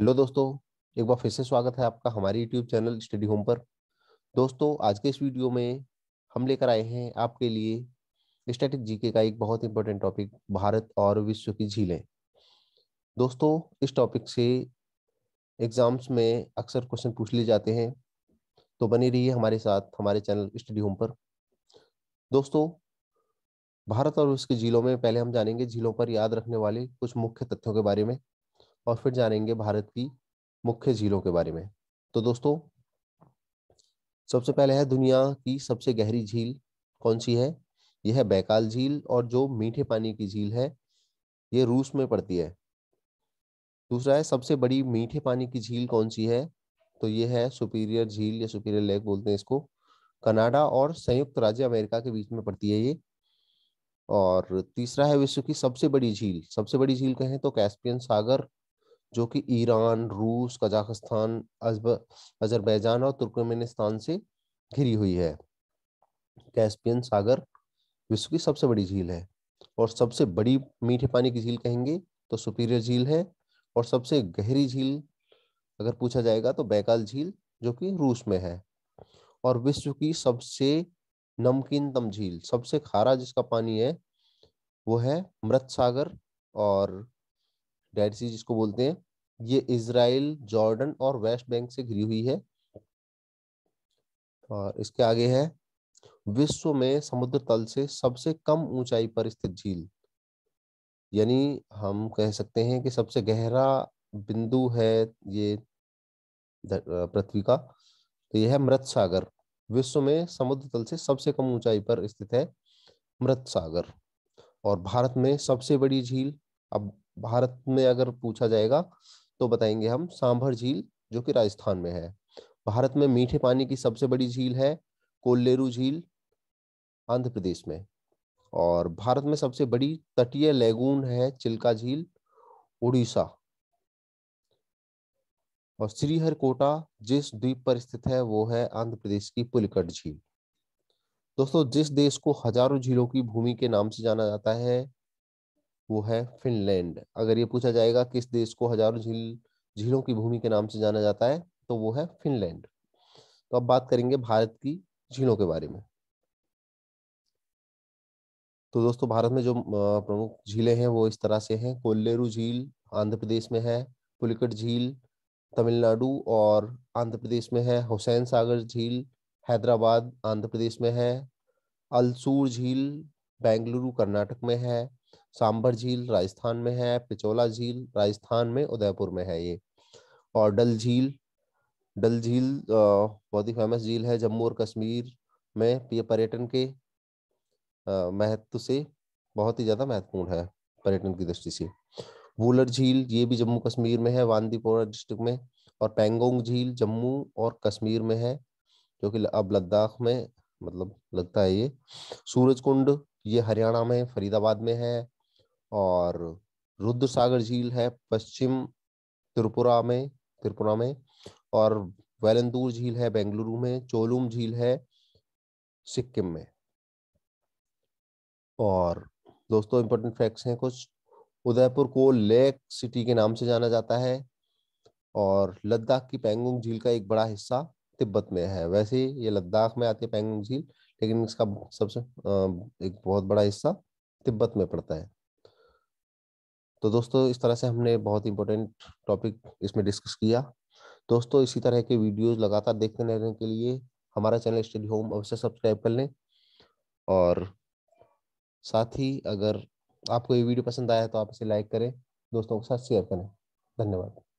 hello दोस्तों एक बार फिर से स्वागत है आपका हमारे यूट्यूब चैनल स्टडी होम पर दोस्तों आज के इस वीडियो में हम लेकर आए हैं आपके लिए स्टैटिक जीके का एक बहुत इंपॉर्टेंट टॉपिक भारत और विश्व की झीलें दोस्तों इस टॉपिक से एग्जाम्स में अक्सर क्वेश्चन पूछ लिए जाते हैं तो बने रहिए हमारे साथ हमारे चैनल स्टडी होम पर दोस्तों भारत और उसके झीलों में पहले हम जानेंगे झीलों पर याद रखने वाले कुछ मुख्य तथ्यों के बारे में और फिर जानेंगे भारत की मुख्य झीलों के बारे में तो दोस्तों सबसे पहले है दुनिया की सबसे गहरी झील कौन सी है यह है बैकाल झील और जो मीठे पानी की झील है ये रूस में पड़ती है दूसरा है सबसे बड़ी मीठे पानी की झील कौन सी है तो ये है सुपीरियर झील या सुपीरियर लेक बोलते हैं इसको कनाडा और संयुक्त राज्य अमेरिका के बीच में पड़ती है ये और तीसरा है विश्व की सबसे बड़ी झील सबसे बड़ी झील कहें तो कैस्पियन सागर जो कि ईरान रूस कजाकिस्तान अजरबैजान और तुर्कमेनिस्तान से घिरी हुई है कैस्पियन सागर विश्व की सबसे बड़ी झील है और सबसे बड़ी मीठे पानी की झील कहेंगे तो सुपीरियर झील है और सबसे गहरी झील अगर पूछा जाएगा तो बैकाल झील जो कि रूस में है और विश्व की सबसे नमकीनतम झील सबसे खारा जिसका पानी है वो है मृत सागर और सी जिसको बोलते हैं ये इसराइल जॉर्डन और वेस्ट बैंक से घिरी हुई है और इसके आगे है विश्व में समुद्र तल से सबसे कम ऊंचाई पर स्थित झील यानी हम कह सकते हैं कि सबसे गहरा बिंदु है ये पृथ्वी का तो यह है मृत सागर विश्व में समुद्र तल से सबसे कम ऊंचाई पर स्थित है मृत सागर और भारत में सबसे बड़ी झील अब भारत में अगर पूछा जाएगा तो बताएंगे हम सांभर झील जो कि राजस्थान में है भारत में मीठे पानी की सबसे बड़ी झील है कोल्लेरू झील आंध्र प्रदेश में और भारत में सबसे बड़ी तटीय लैगून है चिल्का झील उड़ीसा और कोटा जिस द्वीप पर स्थित है वो है आंध्र प्रदेश की पुलिकट झील दोस्तों जिस देश को हजारों झीलों की भूमि के नाम से जाना जाता है वो है फिनलैंड अगर ये पूछा जाएगा किस देश को हजारों झील झीलों की भूमि के नाम से जाना जाता है तो वो है फिनलैंड तो अब बात करेंगे भारत की झीलों के बारे में तो दोस्तों भारत में जो प्रमुख झीलें हैं वो इस तरह से हैं कोल्लेरू झील आंध्र प्रदेश में है पुलिकट झील तमिलनाडु और आंध्र प्रदेश में है हुसैन सागर झील हैदराबाद आंध्र प्रदेश में है अलसूर झील बेंगलुरु कर्नाटक में है सांबर झील राजस्थान में है पिचोला झील राजस्थान में उदयपुर में है ये और डल झील डल झील बहुत ही फेमस झील है जम्मू और कश्मीर में ये पर्यटन के महत्व से बहुत ही ज़्यादा महत्वपूर्ण है पर्यटन की दृष्टि से वूलर झील ये भी जम्मू कश्मीर में है वांदीपोरा डिस्ट्रिक्ट में और पेंगोंग झील जम्मू और कश्मीर में है जो कि अब लद्दाख में मतलब लगता है ये सूरज कुंड ये हरियाणा में फरीदाबाद में है और रुद्र सागर झील है पश्चिम त्रिपुरा में त्रिपुरा में और वेलंदूर झील है बेंगलुरु में चोलुम झील है सिक्किम में और दोस्तों इंपॉर्टेंट फैक्ट्स हैं कुछ उदयपुर को लेक सिटी के नाम से जाना जाता है और लद्दाख की पेंगोंग झील का एक बड़ा हिस्सा तिब्बत में है वैसे ये लद्दाख में आती है पेंगोंग झील लेकिन इसका सबसे एक बहुत बड़ा हिस्सा तिब्बत में पड़ता है तो दोस्तों इस तरह से हमने बहुत इंपॉर्टेंट टॉपिक इसमें डिस्कस किया दोस्तों इसी तरह के वीडियोस लगातार देखते रहने के लिए हमारा चैनल स्टडी होम अवश्य सब्सक्राइब कर लें और साथ ही अगर आपको ये वीडियो पसंद आया तो आप इसे लाइक करें दोस्तों के साथ शेयर करें धन्यवाद